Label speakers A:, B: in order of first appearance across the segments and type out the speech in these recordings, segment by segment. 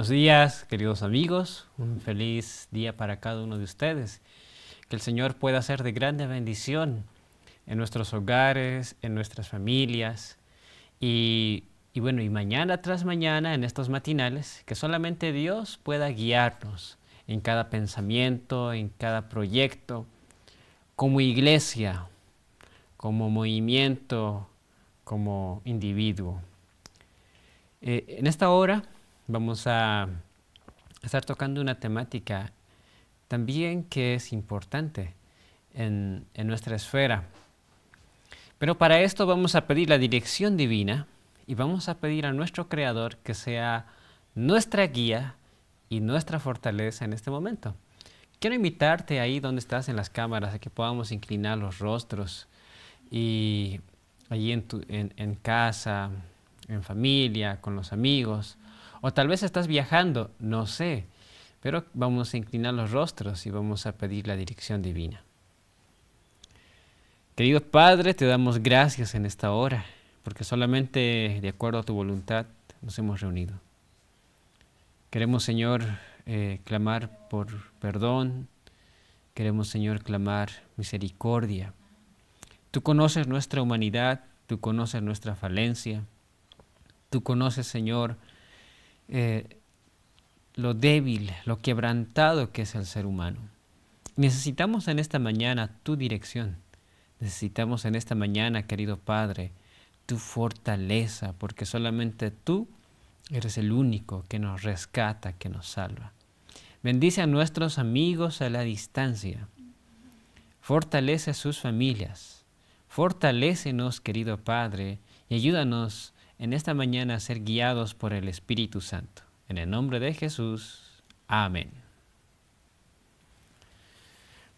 A: buenos días, queridos amigos. Un feliz día para cada uno de ustedes. Que el Señor pueda ser de grande bendición en nuestros hogares, en nuestras familias. Y, bueno, y mañana tras mañana, en estos matinales, que solamente Dios pueda guiarnos en cada pensamiento, en cada proyecto, como iglesia, como movimiento, como individuo. Eh, en esta hora vamos a estar tocando una temática también que es importante en, nuestra esfera. Pero para esto vamos a pedir la dirección divina y vamos a pedir a nuestro Creador que sea nuestra guía y nuestra fortaleza en este momento. Quiero invitarte ahí donde estás en las cámaras a que podamos inclinar los rostros y allí en casa, en familia, con los amigos, o tal vez estás viajando, no sé. Pero vamos a inclinar los rostros y vamos a pedir la dirección divina. Querido Padre, te damos gracias en esta hora, porque solamente de acuerdo a tu voluntad nos hemos reunido. Queremos, Señor, eh, clamar por perdón. Queremos, Señor, clamar misericordia. Tú conoces nuestra humanidad, tú conoces nuestra falencia. Tú conoces, Señor, eh, lo débil, lo quebrantado que es el ser humano. Necesitamos en esta mañana tu dirección. Necesitamos en esta mañana, querido Padre, tu fortaleza, porque solamente tú eres el único que nos rescata, que nos salva. Bendice a nuestros amigos a la distancia. Fortalece a sus familias. Fortalécenos, querido Padre, y ayúdanos en esta mañana ser guiados por el Espíritu Santo. En el nombre de Jesús. Amén.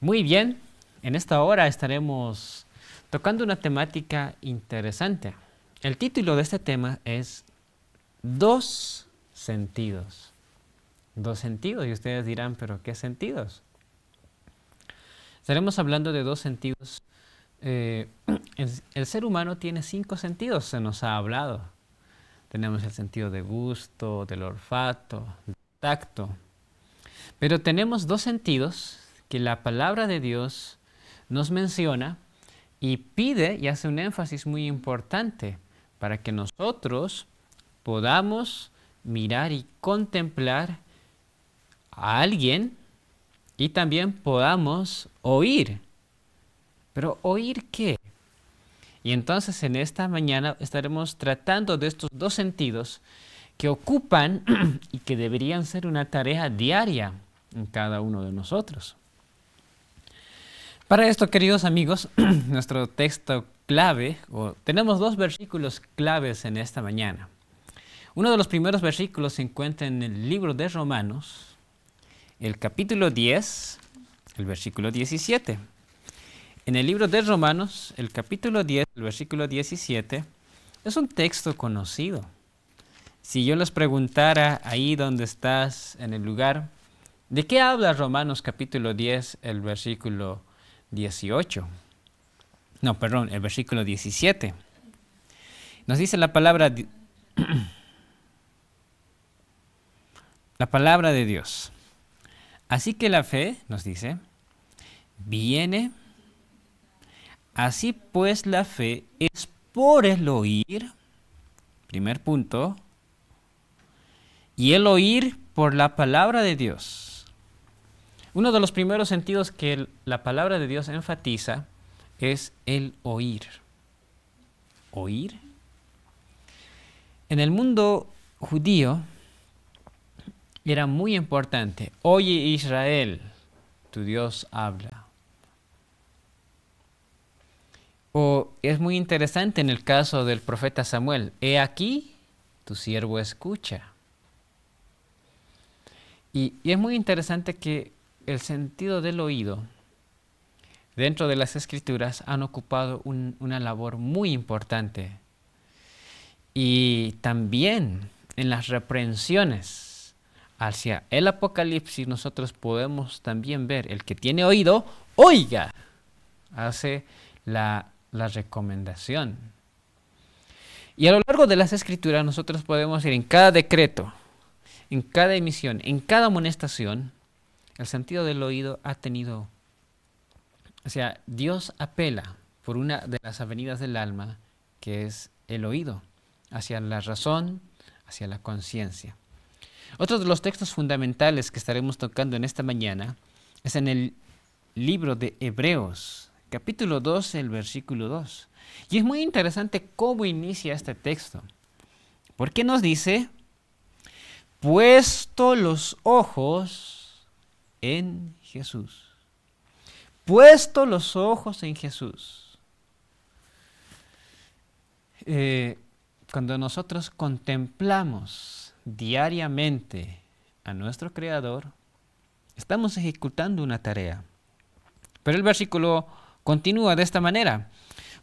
A: Muy bien, en esta hora estaremos tocando una temática interesante. El título de este tema es Dos sentidos. Dos sentidos, y ustedes dirán, pero ¿qué sentidos? Estaremos hablando de dos sentidos eh, el, ser humano tiene cinco sentidos, se nos ha hablado tenemos el sentido de gusto, del olfato, del tacto. Pero tenemos dos sentidos que la palabra de Dios nos menciona y pide y hace un énfasis muy importante para que nosotros podamos mirar y contemplar a alguien y también podamos oír. Pero oír qué? Y entonces en esta mañana estaremos tratando de estos dos sentidos que ocupan y que deberían ser una tarea diaria en cada uno de nosotros. Para esto, queridos amigos, nuestro texto clave, o, tenemos dos versículos claves en esta mañana. Uno de los primeros versículos se encuentra en el libro de Romanos, el capítulo 10, el versículo 17. En el libro de Romanos, el capítulo 10, el versículo 17, es un texto conocido. Si yo les preguntara ahí donde estás, en el lugar, ¿de qué habla Romanos capítulo 10, el versículo 18? No, perdón, el versículo 17. Nos dice la palabra, la palabra de Dios. Así que la fe, nos dice, viene Así pues la fe es por el oír, primer punto, y el oír por la palabra de Dios. Uno de los primeros sentidos que la palabra de Dios enfatiza es el oír. ¿Oír? En el mundo judío era muy importante, oye Israel, tu Dios habla. O es muy interesante en el caso del profeta Samuel, he aquí, tu siervo escucha. Y, es muy interesante que el sentido del oído dentro de las escrituras han ocupado una labor muy importante. Y también en las reprensiones hacia el Apocalipsis nosotros podemos también ver el que tiene oído, oiga, hace la la recomendación. Y a lo largo de las escrituras nosotros podemos ir en cada decreto, en cada emisión, en cada amonestación, el sentido del oído ha tenido, o sea, Dios apela por una de las avenidas del alma, que es el oído, hacia la razón, hacia la conciencia. Otro de los textos fundamentales que estaremos tocando en esta mañana es en el libro de Hebreos, capítulo 2, el versículo 2. Y es muy interesante cómo inicia este texto. Porque nos dice, puesto los ojos en Jesús. Puesto los ojos en Jesús. Eh, cuando nosotros contemplamos diariamente a nuestro Creador, estamos ejecutando una tarea. Pero el versículo Continúa de esta manera.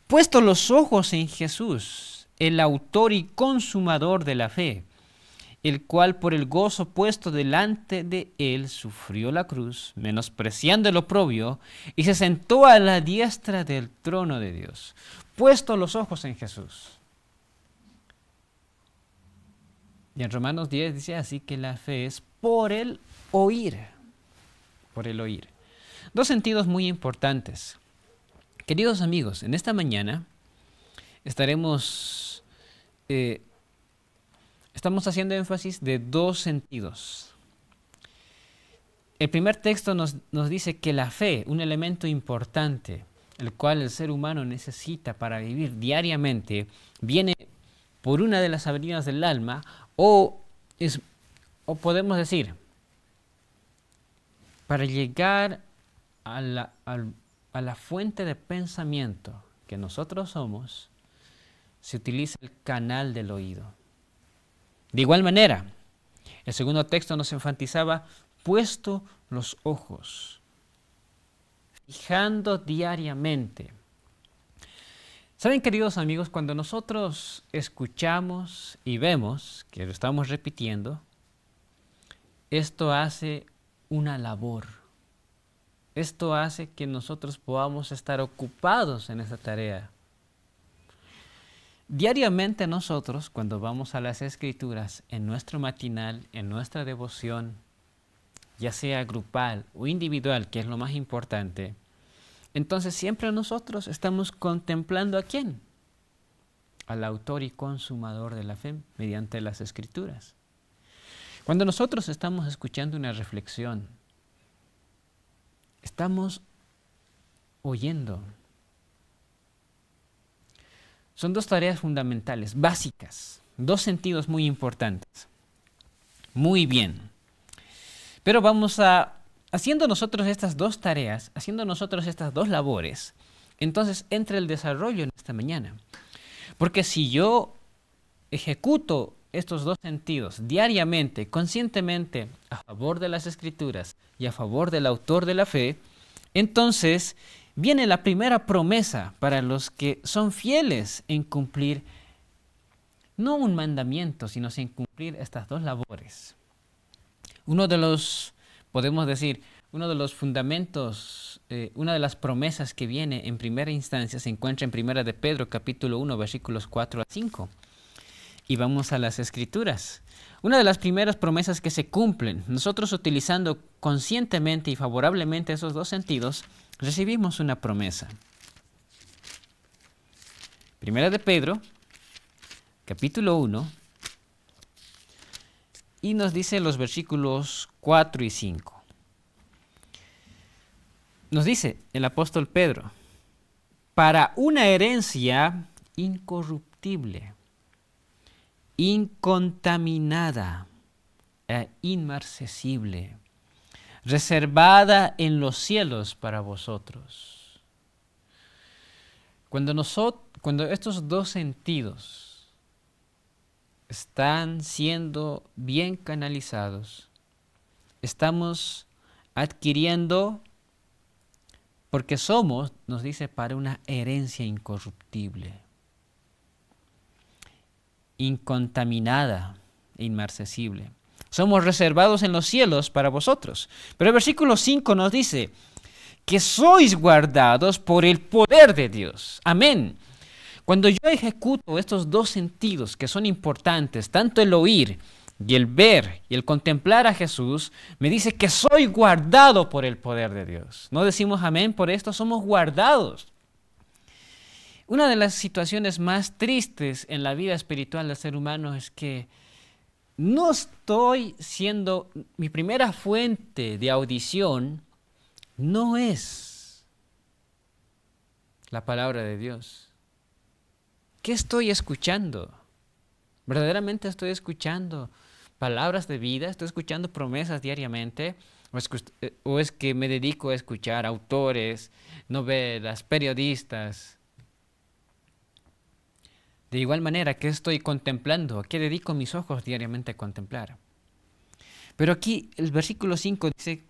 A: Puesto los ojos en Jesús, el autor y consumador de la fe, el cual por el gozo puesto delante de él sufrió la cruz, menospreciando el oprobio, y se sentó a la diestra del trono de Dios. Puesto los ojos en Jesús. Y en Romanos 10 dice así que la fe es por el oír, por el oír. Dos sentidos muy importantes. Queridos amigos, en esta mañana estaremos, eh, estamos haciendo énfasis de dos sentidos. El primer texto nos, dice que la fe, un elemento importante, el cual el ser humano necesita para vivir diariamente, viene por una de las avenidas del alma o, es, o podemos decir, para llegar a la, al a la fuente de pensamiento que nosotros somos, se utiliza el canal del oído. De igual manera, el segundo texto nos enfatizaba, puesto los ojos, fijando diariamente. Saben, queridos amigos, cuando nosotros escuchamos y vemos, que lo estamos repitiendo, esto hace una labor esto hace que nosotros podamos estar ocupados en esa tarea. Diariamente nosotros, cuando vamos a las escrituras, en nuestro matinal, en nuestra devoción, ya sea grupal o individual, que es lo más importante, entonces siempre nosotros estamos contemplando a quién? Al autor y consumador de la fe mediante las escrituras. Cuando nosotros estamos escuchando una reflexión, estamos oyendo. Son dos tareas fundamentales, básicas, dos sentidos muy importantes. Muy bien. Pero vamos a, haciendo nosotros estas dos tareas, haciendo nosotros estas dos labores, entonces entra el desarrollo en esta mañana. Porque si yo ejecuto estos dos sentidos diariamente, conscientemente, a favor de las escrituras y a favor del autor de la fe, entonces viene la primera promesa para los que son fieles en cumplir no un mandamiento, sino en cumplir estas dos labores. Uno de los, podemos decir, uno de los fundamentos, eh, una de las promesas que viene en primera instancia se encuentra en Primera de Pedro capítulo 1 versículos 4 a 5 y vamos a las escrituras. Una de las primeras promesas que se cumplen, nosotros utilizando conscientemente y favorablemente esos dos sentidos, recibimos una promesa. Primera de Pedro, capítulo 1, y nos dice los versículos 4 y 5. Nos dice el apóstol Pedro, para una herencia incorruptible incontaminada e inmarcesible, reservada en los cielos para vosotros. Cuando, nosotros, cuando estos dos sentidos están siendo bien canalizados, estamos adquiriendo, porque somos, nos dice, para una herencia incorruptible incontaminada e inmarcesible. Somos reservados en los cielos para vosotros. Pero el versículo 5 nos dice que sois guardados por el poder de Dios. Amén. Cuando yo ejecuto estos dos sentidos que son importantes, tanto el oír y el ver y el contemplar a Jesús, me dice que soy guardado por el poder de Dios. No decimos amén por esto, somos guardados. Una de las situaciones más tristes en la vida espiritual del ser humano es que no estoy siendo, mi primera fuente de audición no es la palabra de Dios. ¿Qué estoy escuchando? ¿Verdaderamente estoy escuchando palabras de vida? ¿Estoy escuchando promesas diariamente? O es, eh, que me dedico a escuchar autores, novelas, periodistas? De igual manera, ¿qué estoy contemplando? ¿Qué dedico mis ojos diariamente a contemplar? Pero aquí el versículo 5 dice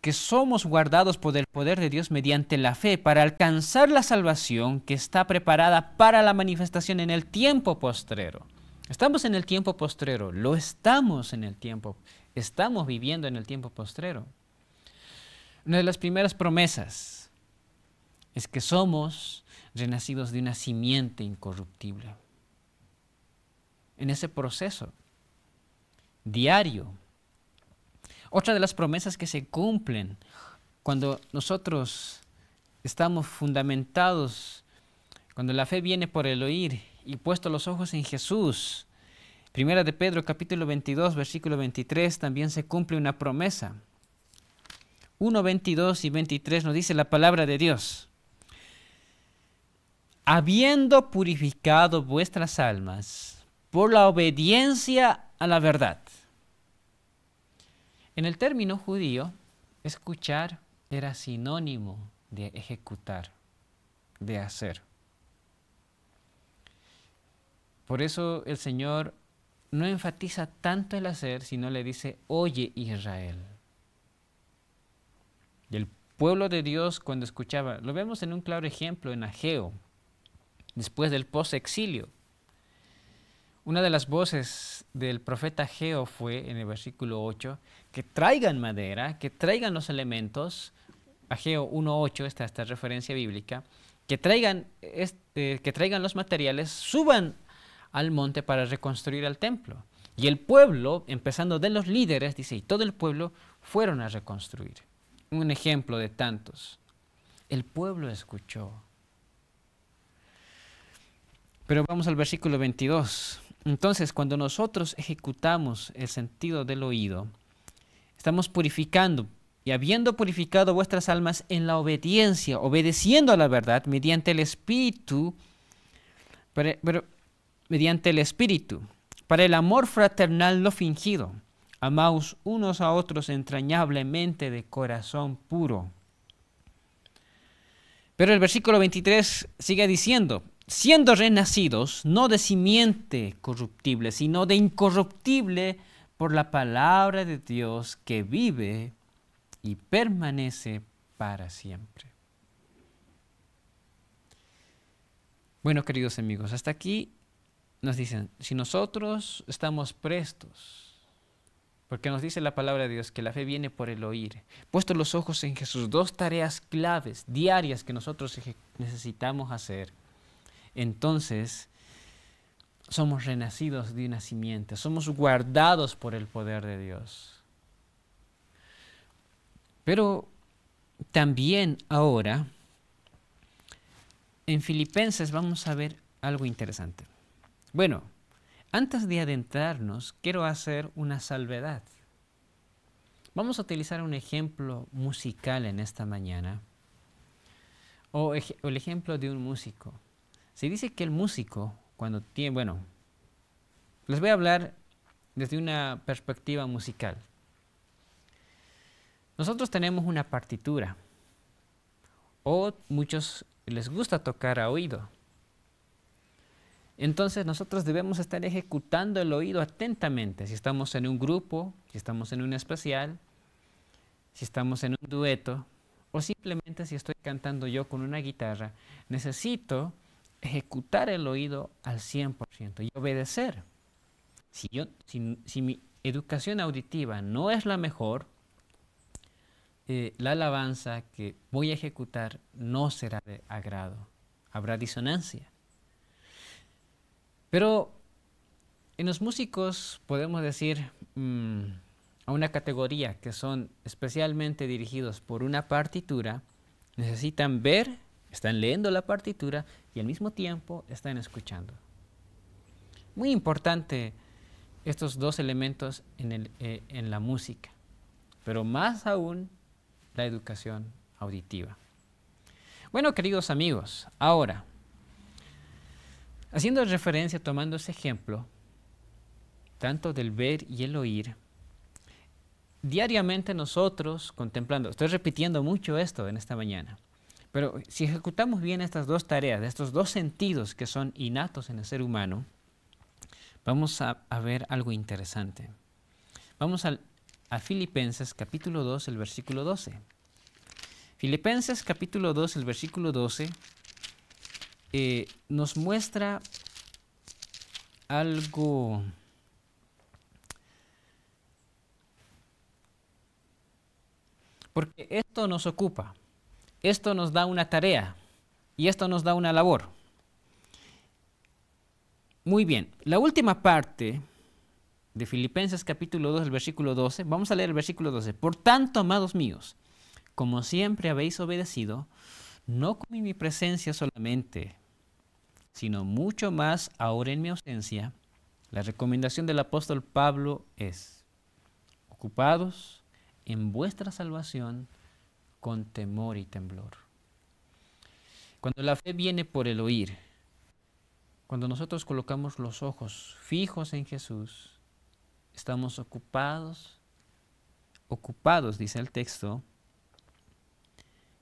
A: que somos guardados por el poder de Dios mediante la fe para alcanzar la salvación que está preparada para la manifestación en el tiempo postrero. Estamos en el tiempo postrero, lo estamos en el tiempo, estamos viviendo en el tiempo postrero. Una de las primeras promesas es que somos renacidos de una simiente incorruptible. En ese proceso diario, otra de las promesas que se cumplen cuando nosotros estamos fundamentados, cuando la fe viene por el oír y puesto los ojos en Jesús. Primera de Pedro capítulo 22, versículo 23, también se cumple una promesa. 1, 22 y 23 nos dice la palabra de Dios habiendo purificado vuestras almas por la obediencia a la verdad. En el término judío, escuchar era sinónimo de ejecutar, de hacer. Por eso el Señor no enfatiza tanto el hacer, sino le dice, oye Israel. Y el pueblo de Dios cuando escuchaba, lo vemos en un claro ejemplo en Ageo después del post-exilio, Una de las voces del profeta Geo fue en el versículo 8, que traigan madera, que traigan los elementos, Geo 1.8, está esta referencia bíblica, que traigan, este, que traigan los materiales, suban al monte para reconstruir el templo. Y el pueblo, empezando de los líderes, dice, y todo el pueblo fueron a reconstruir. Un ejemplo de tantos. El pueblo escuchó pero vamos al versículo 22. Entonces, cuando nosotros ejecutamos el sentido del oído, estamos purificando y habiendo purificado vuestras almas en la obediencia, obedeciendo a la verdad mediante el Espíritu, pero, mediante el Espíritu, para el amor fraternal no fingido. Amaos unos a otros entrañablemente de corazón puro. Pero el versículo 23 sigue diciendo, siendo renacidos no de simiente corruptible, sino de incorruptible por la palabra de Dios que vive y permanece para siempre. Bueno, queridos amigos, hasta aquí nos dicen, si nosotros estamos prestos, porque nos dice la palabra de Dios que la fe viene por el oír, puesto los ojos en Jesús, dos tareas claves diarias que nosotros necesitamos hacer entonces somos renacidos de una simiente, somos guardados por el poder de Dios. Pero también ahora, en Filipenses vamos a ver algo interesante. Bueno, antes de adentrarnos, quiero hacer una salvedad. Vamos a utilizar un ejemplo musical en esta mañana, o, o el ejemplo de un músico. Se dice que el músico, cuando tiene, bueno, les voy a hablar desde una perspectiva musical. Nosotros tenemos una partitura, o muchos les gusta tocar a oído. Entonces nosotros debemos estar ejecutando el oído atentamente, si estamos en un grupo, si estamos en un especial, si estamos en un dueto, o simplemente si estoy cantando yo con una guitarra, necesito ejecutar el oído al 100% y obedecer. Si, yo, si, mi educación auditiva no es la mejor, eh, la alabanza que voy a ejecutar no será de agrado. Habrá disonancia. Pero en los músicos podemos decir mm, a una categoría que son especialmente dirigidos por una partitura, necesitan ver están leyendo la partitura y al mismo tiempo están escuchando. Muy importante estos dos elementos en, eh, en la música, pero más aún la educación auditiva. Bueno, queridos amigos, ahora, haciendo referencia, tomando ese ejemplo, tanto del ver y el oír, diariamente nosotros contemplando, estoy repitiendo mucho esto en esta mañana, pero si ejecutamos bien estas dos tareas, estos dos sentidos que son innatos en el ser humano, vamos a, ver algo interesante. Vamos a Filipenses capítulo 2, el versículo 12. Filipenses capítulo 2, el versículo 12, eh, nos muestra algo porque esto nos ocupa esto nos da una tarea y esto nos da una labor. Muy bien, la última parte de Filipenses capítulo 2, el versículo 12, vamos a leer el versículo 12. Por tanto, amados míos, como siempre habéis obedecido, no con mi presencia solamente, sino mucho más ahora en mi ausencia, la recomendación del apóstol Pablo es, ocupados en vuestra salvación, con temor y temblor. Cuando la fe viene por el oír, cuando nosotros colocamos los ojos fijos en Jesús, estamos ocupados, ocupados, dice el texto,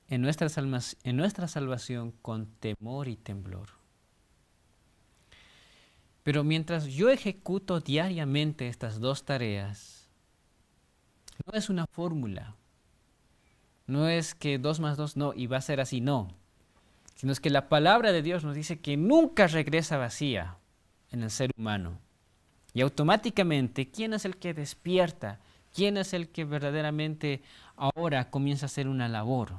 A: en nuestra, en nuestra salvación con temor y temblor. Pero mientras yo ejecuto diariamente estas dos tareas, no es una fórmula, no es que dos más dos no, y va a ser así, no. Sino es que la palabra de Dios nos dice que nunca regresa vacía en el ser humano. Y automáticamente, ¿quién es el que despierta? ¿Quién es el que verdaderamente ahora comienza a hacer una labor?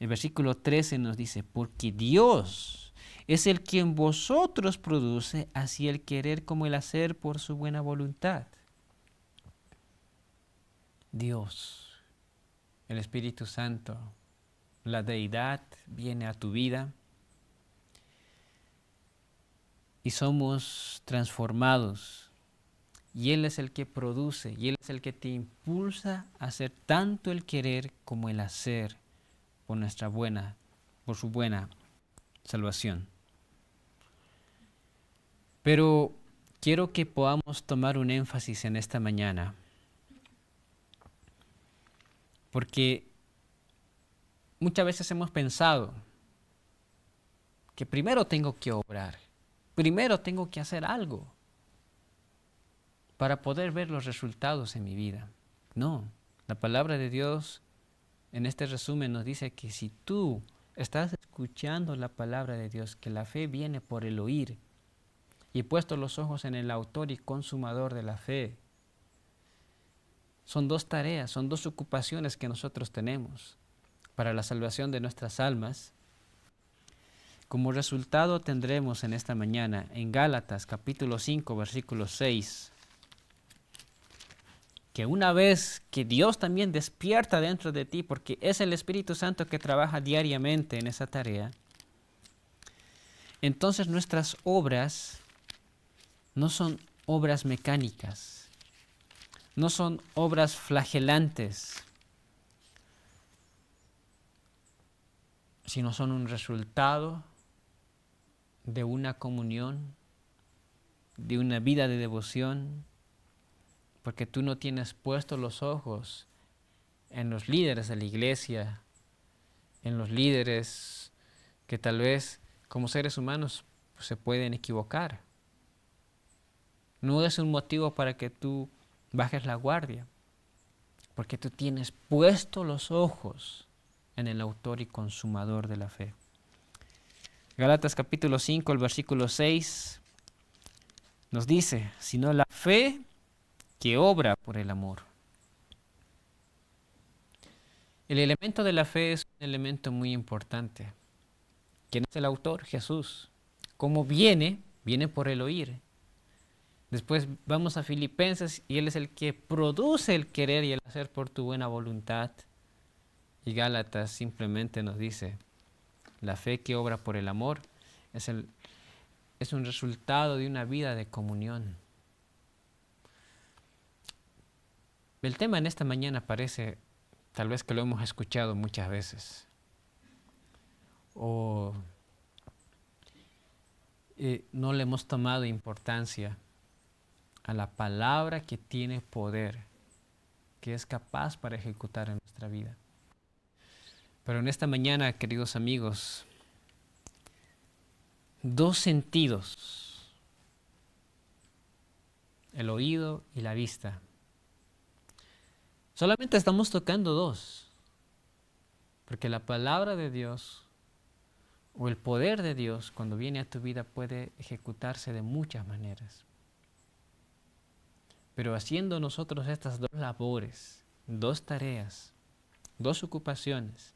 A: El versículo 13 nos dice, porque Dios es el quien vosotros produce así el querer como el hacer por su buena voluntad. Dios el Espíritu Santo, la deidad viene a tu vida y somos transformados. Y Él es el que produce, y Él es el que te impulsa a hacer tanto el querer como el hacer por nuestra buena, por su buena salvación. Pero quiero que podamos tomar un énfasis en esta mañana porque muchas veces hemos pensado que primero tengo que obrar, primero tengo que hacer algo para poder ver los resultados en mi vida. No, la palabra de Dios en este resumen nos dice que si tú estás escuchando la palabra de Dios, que la fe viene por el oír, y puesto los ojos en el autor y consumador de la fe, son dos tareas, son dos ocupaciones que nosotros tenemos para la salvación de nuestras almas. Como resultado tendremos en esta mañana en Gálatas capítulo 5 versículo 6 que una vez que Dios también despierta dentro de ti, porque es el Espíritu Santo que trabaja diariamente en esa tarea, entonces nuestras obras no son obras mecánicas, no son obras flagelantes, sino son un resultado de una comunión, de una vida de devoción, porque tú no tienes puestos los ojos en los líderes de la iglesia, en los líderes que tal vez como seres humanos se pueden equivocar. No es un motivo para que tú bajes la guardia, porque tú tienes puesto los ojos en el autor y consumador de la fe. Galatas capítulo 5, el versículo 6 nos dice, sino la fe que obra por el amor. El elemento de la fe es un elemento muy importante. ¿Quién es el autor? Jesús. ¿Cómo viene? Viene por el oír. Después vamos a Filipenses y Él es el que produce el querer y el hacer por tu buena voluntad. Y Gálatas simplemente nos dice, la fe que obra por el amor es, el, es un resultado de una vida de comunión. El tema en esta mañana parece, tal vez que lo hemos escuchado muchas veces, o eh, no le hemos tomado importancia a la palabra que tiene poder, que es capaz para ejecutar en nuestra vida. Pero en esta mañana, queridos amigos, dos sentidos, el oído y la vista. Solamente estamos tocando dos, porque la palabra de Dios o el poder de Dios cuando viene a tu vida puede ejecutarse de muchas maneras. Pero haciendo nosotros estas dos labores, dos tareas, dos ocupaciones,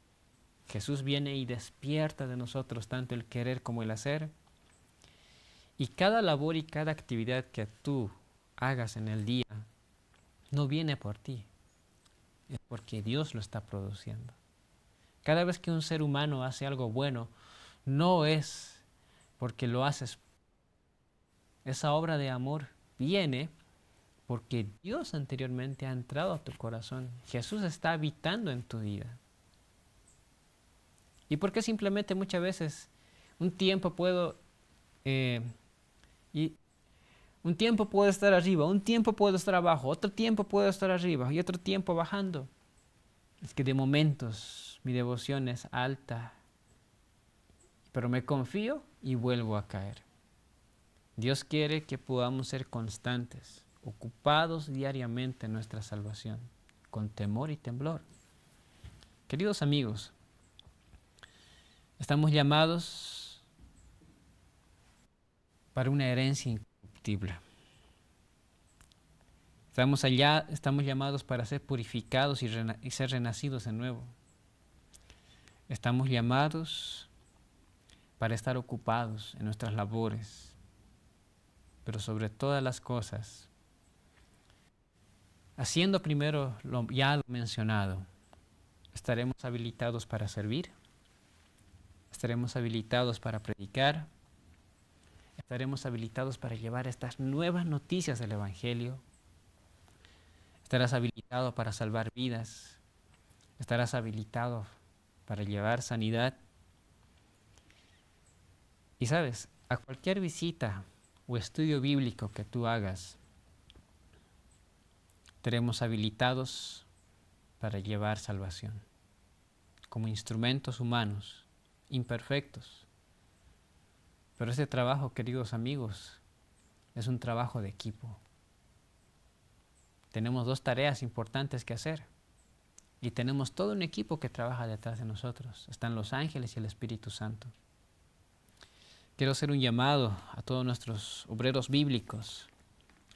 A: Jesús viene y despierta de nosotros tanto el querer como el hacer. Y cada labor y cada actividad que tú hagas en el día no viene por ti, es porque Dios lo está produciendo. Cada vez que un ser humano hace algo bueno, no es porque lo haces. Esa obra de amor viene porque Dios anteriormente ha entrado a tu corazón. Jesús está habitando en tu vida. ¿Y por qué simplemente muchas veces un tiempo puedo... Eh, y un tiempo puedo estar arriba, un tiempo puedo estar abajo, otro tiempo puedo estar arriba y otro tiempo bajando. Es que de momentos mi devoción es alta, pero me confío y vuelvo a caer. Dios quiere que podamos ser constantes ocupados diariamente en nuestra salvación, con temor y temblor. Queridos amigos, estamos llamados para una herencia incorruptible. Estamos allá, estamos llamados para ser purificados y, y ser renacidos de nuevo. Estamos llamados para estar ocupados en nuestras labores, pero sobre todas las cosas Haciendo primero lo ya mencionado, estaremos habilitados para servir, estaremos habilitados para predicar, estaremos habilitados para llevar estas nuevas noticias del Evangelio, estarás habilitado para salvar vidas, estarás habilitado para llevar sanidad. Y sabes, a cualquier visita o estudio bíblico que tú hagas, tenemos habilitados para llevar salvación, como instrumentos humanos, imperfectos. Pero este trabajo, queridos amigos, es un trabajo de equipo. Tenemos dos tareas importantes que hacer y tenemos todo un equipo que trabaja detrás de nosotros. Están los ángeles y el Espíritu Santo. Quiero hacer un llamado a todos nuestros obreros bíblicos,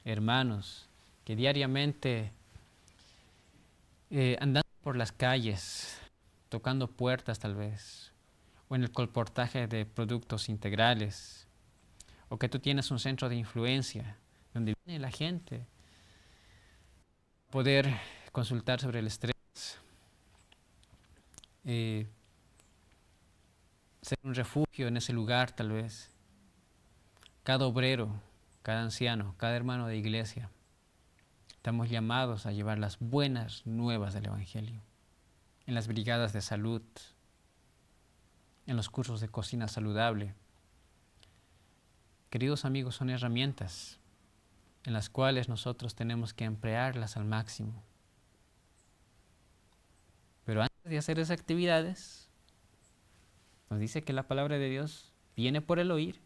A: hermanos, que diariamente eh, andando por las calles, tocando puertas tal vez, o en el colportaje de productos integrales, o que tú tienes un centro de influencia donde viene la gente, poder consultar sobre el estrés, eh, ser un refugio en ese lugar tal vez, cada obrero, cada anciano, cada hermano de iglesia. Estamos llamados a llevar las buenas nuevas del Evangelio en las brigadas de salud, en los cursos de cocina saludable. Queridos amigos, son herramientas en las cuales nosotros tenemos que emplearlas al máximo. Pero antes de hacer esas actividades, nos dice que la palabra de Dios viene por el oír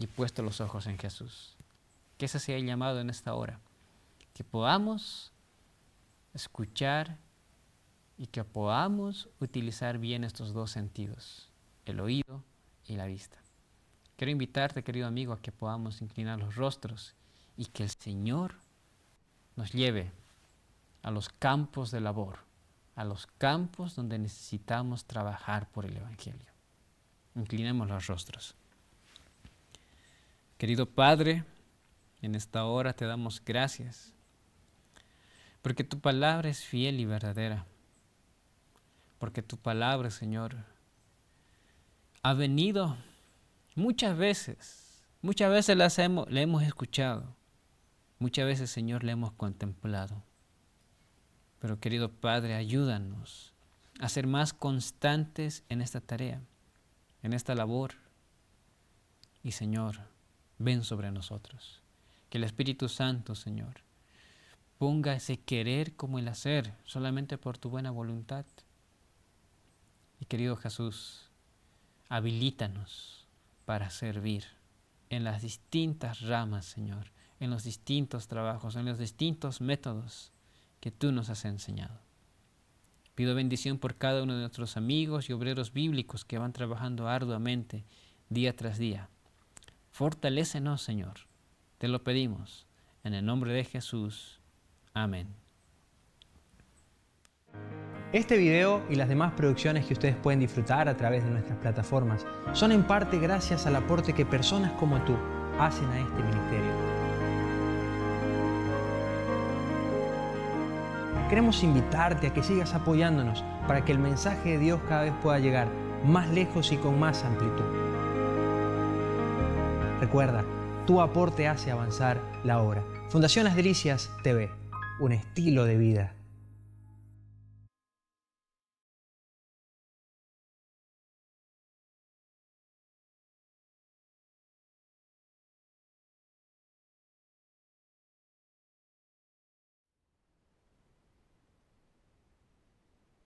A: y puesto los ojos en Jesús. Que ese sea el llamado en esta hora que podamos escuchar y que podamos utilizar bien estos dos sentidos, el oído y la vista. Quiero invitarte, querido amigo, a que podamos inclinar los rostros y que el Señor nos lleve a los campos de labor, a los campos donde necesitamos trabajar por el Evangelio. Inclinemos los rostros. Querido Padre, en esta hora te damos gracias porque tu palabra es fiel y verdadera. Porque tu palabra, Señor, ha venido muchas veces. Muchas veces la hemos escuchado. Muchas veces, Señor, la hemos contemplado. Pero querido Padre, ayúdanos a ser más constantes en esta tarea, en esta labor. Y Señor, ven sobre nosotros. Que el Espíritu Santo, Señor, ponga ese querer como el hacer, solamente por tu buena voluntad. Y querido Jesús, habilítanos para servir en las distintas ramas, Señor, en los distintos trabajos, en los distintos métodos que tú nos has enseñado. Pido bendición por cada uno de nuestros amigos y obreros bíblicos que van trabajando arduamente día tras día. Fortalécenos, Señor. Te lo pedimos en el nombre de Jesús. Amén. Este video y las demás producciones que ustedes pueden disfrutar a través de nuestras plataformas son en parte gracias al aporte que personas como tú hacen a este ministerio. Queremos invitarte a que sigas apoyándonos para que el mensaje de Dios cada vez pueda llegar más lejos y con más amplitud. Recuerda, tu aporte hace avanzar la obra. Fundación Las Delicias TV un estilo de vida.